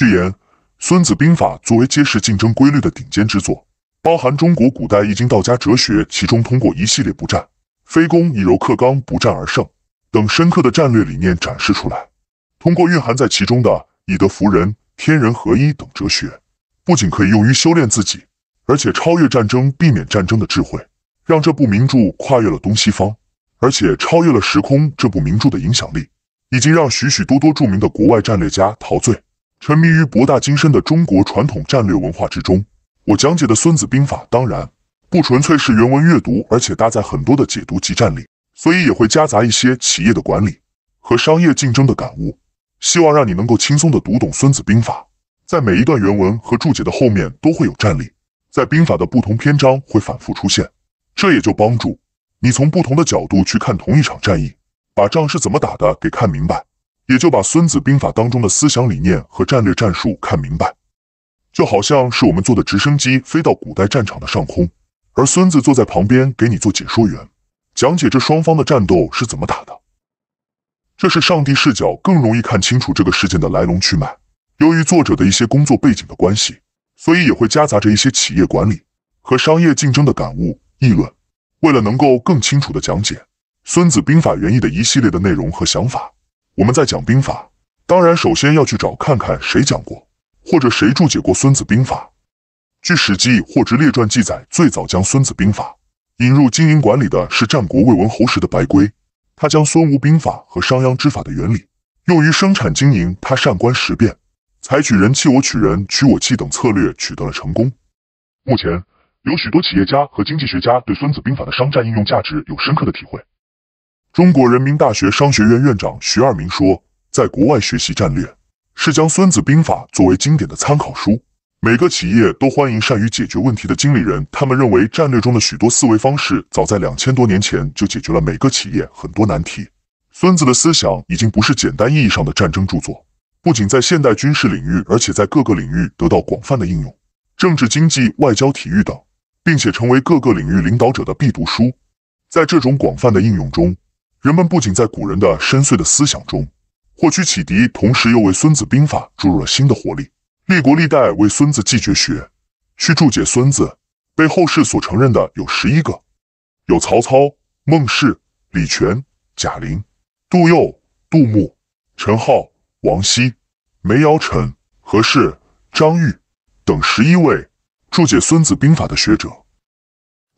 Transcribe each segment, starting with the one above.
序言，《孙子兵法》作为揭示竞争规律的顶尖之作，包含中国古代易经、道家哲学，其中通过一系列不战、非攻、以柔克刚、不战而胜等深刻的战略理念展示出来。通过蕴含在其中的以德服人、天人合一等哲学，不仅可以用于修炼自己，而且超越战争、避免战争的智慧，让这部名著跨越了东西方，而且超越了时空。这部名著的影响力，已经让许许多多著名的国外战略家陶醉。沉迷于博大精深的中国传统战略文化之中，我讲解的《孙子兵法》当然不纯粹是原文阅读，而且搭载很多的解读及战例，所以也会夹杂一些企业的管理和商业竞争的感悟。希望让你能够轻松的读懂《孙子兵法》。在每一段原文和注解的后面都会有战例，在兵法的不同篇章会反复出现，这也就帮助你从不同的角度去看同一场战役，把仗是怎么打的给看明白。也就把《孙子兵法》当中的思想理念和战略战术看明白，就好像是我们坐的直升机飞到古代战场的上空，而孙子坐在旁边给你做解说员，讲解这双方的战斗是怎么打的。这是上帝视角更容易看清楚这个事件的来龙去脉。由于作者的一些工作背景的关系，所以也会夹杂着一些企业管理和商业竞争的感悟议论。为了能够更清楚的讲解《孙子兵法》原意的一系列的内容和想法。我们在讲兵法，当然首先要去找看看谁讲过，或者谁注解过《孙子兵法》。据《史记·或殖列传》记载，最早将《孙子兵法》引入经营管理的是战国魏文侯时的白圭。他将孙吴兵法和商鞅之法的原理用于生产经营，他善观时变，采取人弃我取、人取我弃等策略，取得了成功。目前，有许多企业家和经济学家对《孙子兵法》的商战应用价值有深刻的体会。中国人民大学商学院院长徐二明说：“在国外学习战略，是将《孙子兵法》作为经典的参考书。每个企业都欢迎善于解决问题的经理人。他们认为，战略中的许多思维方式，早在两千多年前就解决了每个企业很多难题。孙子的思想已经不是简单意义上的战争著作，不仅在现代军事领域，而且在各个领域得到广泛的应用，政治、经济、外交、体育等，并且成为各个领域领导者的必读书。在这种广泛的应用中。”人们不仅在古人的深邃的思想中获取启迪，同时又为《孙子兵法》注入了新的活力。历国历代为《孙子》记绝学、去注解《孙子》，被后世所承认的有十一个，有曹操、孟氏、李全、贾玲、杜佑、杜牧、陈浩、王羲、梅尧臣、何氏、张玉等十一位注解《孙子兵法》的学者。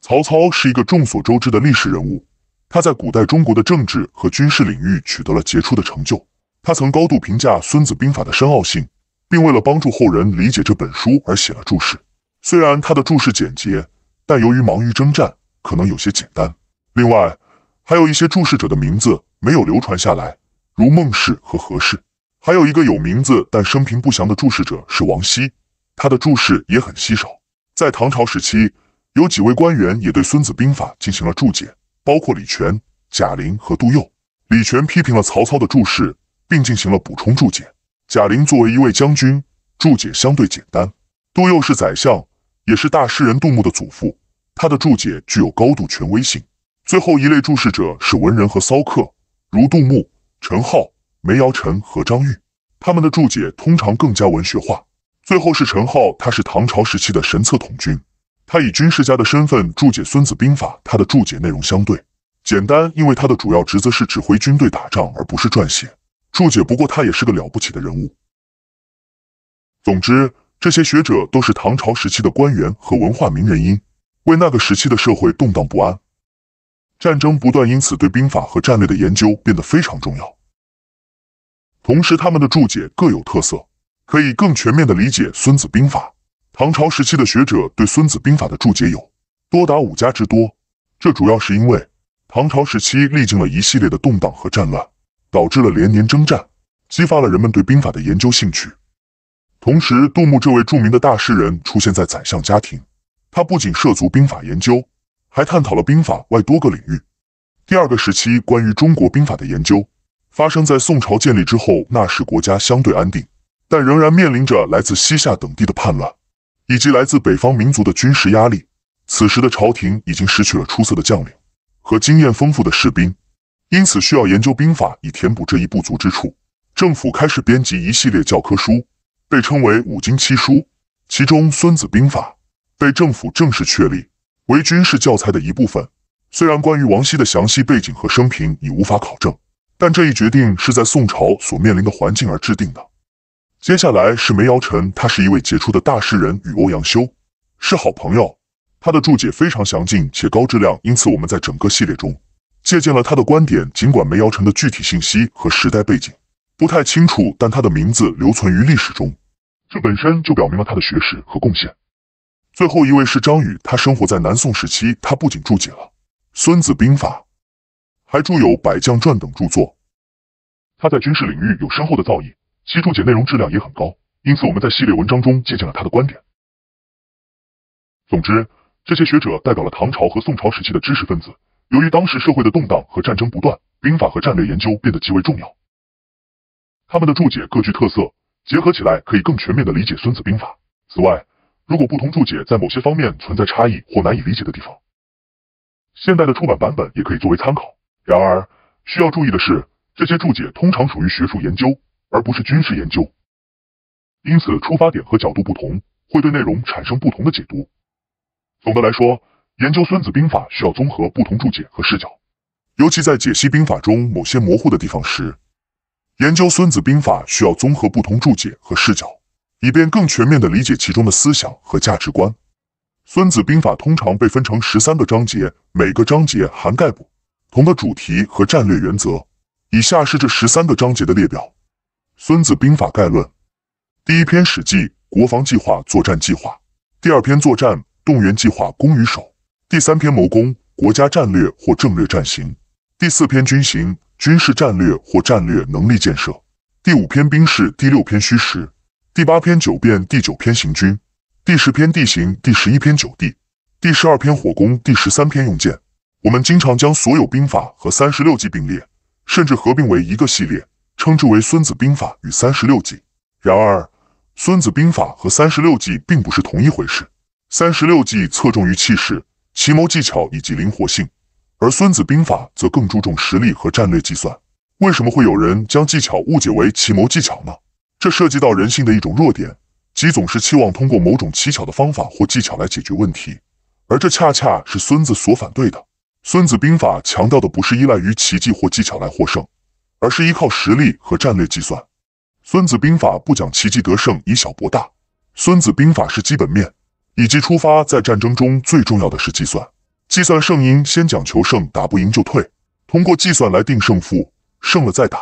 曹操是一个众所周知的历史人物。他在古代中国的政治和军事领域取得了杰出的成就。他曾高度评价《孙子兵法》的深奥性，并为了帮助后人理解这本书而写了注释。虽然他的注释简洁，但由于忙于征战，可能有些简单。另外，还有一些注释者的名字没有流传下来，如孟氏和何氏。还有一个有名字但生平不详的注释者是王羲，他的注释也很稀少。在唐朝时期，有几位官员也对《孙子兵法》进行了注解。包括李全、贾玲和杜佑。李全批评了曹操的注释，并进行了补充注解。贾玲作为一位将军，注解相对简单。杜佑是宰相，也是大诗人杜牧的祖父，他的注解具有高度权威性。最后一类注释者是文人和骚客，如杜牧、陈浩、梅尧臣和张裕，他们的注解通常更加文学化。最后是陈浩，他是唐朝时期的神策统军。他以军事家的身份注解《孙子兵法》，他的注解内容相对简单，因为他的主要职责是指挥军队打仗，而不是撰写注解。不过，他也是个了不起的人物。总之，这些学者都是唐朝时期的官员和文化名人，因为那个时期的社会动荡不安，战争不断，因此对兵法和战略的研究变得非常重要。同时，他们的注解各有特色，可以更全面地理解《孙子兵法》。唐朝时期的学者对《孙子兵法》的注解有多达五家之多，这主要是因为唐朝时期历经了一系列的动荡和战乱，导致了连年征战，激发了人们对兵法的研究兴趣。同时，杜牧这位著名的大诗人出现在宰相家庭，他不仅涉足兵法研究，还探讨了兵法外多个领域。第二个时期关于中国兵法的研究发生在宋朝建立之后，那时国家相对安定，但仍然面临着来自西夏等地的叛乱。以及来自北方民族的军事压力，此时的朝廷已经失去了出色的将领和经验丰富的士兵，因此需要研究兵法以填补这一不足之处。政府开始编辑一系列教科书，被称为“五经七书”，其中《孙子兵法》被政府正式确立为军事教材的一部分。虽然关于王羲的详细背景和生平已无法考证，但这一决定是在宋朝所面临的环境而制定的。接下来是梅尧臣，他是一位杰出的大诗人，与欧阳修是好朋友。他的注解非常详尽且高质量，因此我们在整个系列中借鉴了他的观点。尽管梅尧臣的具体信息和时代背景不太清楚，但他的名字留存于历史中，这本身就表明了他的学识和贡献。最后一位是张禹，他生活在南宋时期。他不仅注解了《孙子兵法》，还著有《百将传》等著作。他在军事领域有深厚的造诣。其注解内容质量也很高，因此我们在系列文章中借鉴了他的观点。总之，这些学者代表了唐朝和宋朝时期的知识分子。由于当时社会的动荡和战争不断，兵法和战略研究变得极为重要。他们的注解各具特色，结合起来可以更全面地理解《孙子兵法》。此外，如果不同注解在某些方面存在差异或难以理解的地方，现代的出版版本也可以作为参考。然而，需要注意的是，这些注解通常属于学术研究。而不是军事研究，因此出发点和角度不同，会对内容产生不同的解读。总的来说，研究《孙子兵法》需要综合不同注解和视角，尤其在解析兵法中某些模糊的地方时。研究《孙子兵法》需要综合不同注解和视角，以便更全面地理解其中的思想和价值观。《孙子兵法》通常被分成十三个章节，每个章节涵盖不同的主题和战略原则。以下是这十三个章节的列表。《孙子兵法概论》第一篇《史记》，国防计划、作战计划；第二篇作战动员计划、攻与守；第三篇谋攻，国家战略或战略战型；第四篇军行军事战略或战略能力建设；第五篇兵事，第六篇虚实，第八篇九变，第九篇行军，第十篇地形，第十一篇九地，第十二篇火攻，第十三篇用箭。我们经常将所有兵法和三十六计并列，甚至合并为一个系列。称之为《孙子兵法》与三十六计。然而，《孙子兵法》和三十六计并不是同一回事。三十六计侧重于气势、奇谋技巧以及灵活性，而《孙子兵法》则更注重实力和战略计算。为什么会有人将技巧误解为奇谋技巧呢？这涉及到人性的一种弱点，即总是期望通过某种奇巧的方法或技巧来解决问题，而这恰恰是孙子所反对的。《孙子兵法》强调的不是依赖于奇迹或技巧来获胜。而是依靠实力和战略计算，《孙子兵法》不讲奇计得胜，以小博大，《孙子兵法》是基本面，以及出发在战争中最重要的是计算，计算胜赢先讲求胜，打不赢就退，通过计算来定胜负，胜了再打，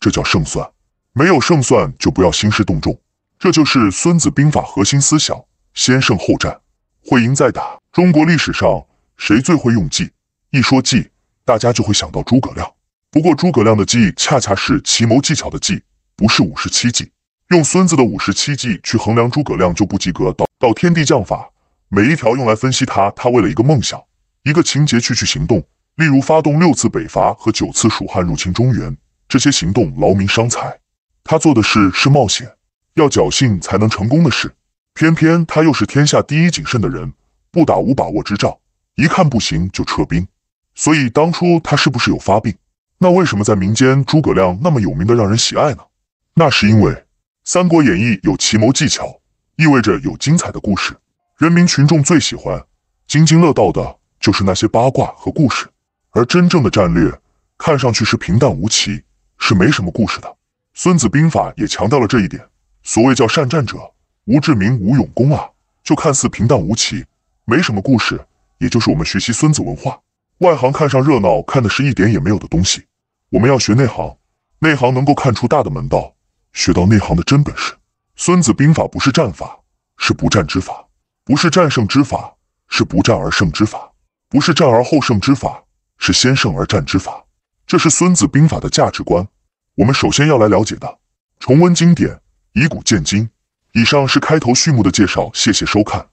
这叫胜算，没有胜算就不要兴师动众，这就是《孙子兵法》核心思想，先胜后战，会赢再打。中国历史上谁最会用计？一说计，大家就会想到诸葛亮。不过诸葛亮的计恰恰是奇谋技巧的计，不是五十七计。用孙子的五十七计去衡量诸葛亮就不及格。到到天地将法，每一条用来分析他，他为了一个梦想、一个情节去去行动。例如发动六次北伐和九次蜀汉入侵中原，这些行动劳民伤财。他做的事是冒险，要侥幸才能成功的事。偏偏他又是天下第一谨慎的人，不打无把握之仗，一看不行就撤兵。所以当初他是不是有发病？那为什么在民间诸葛亮那么有名的让人喜爱呢？那是因为《三国演义》有奇谋技巧，意味着有精彩的故事。人民群众最喜欢津津乐道的就是那些八卦和故事，而真正的战略看上去是平淡无奇，是没什么故事的。《孙子兵法》也强调了这一点。所谓叫善战者无志名，无勇功啊，就看似平淡无奇，没什么故事，也就是我们学习孙子文化。外行看上热闹，看的是一点也没有的东西。我们要学内行，内行能够看出大的门道，学到内行的真本事。孙子兵法不是战法，是不战之法；不是战胜之法，是不战而胜之法；不是战而后胜之法，是先胜而战之法。这是孙子兵法的价值观。我们首先要来了解的，重温经典，以古鉴今。以上是开头序幕的介绍，谢谢收看。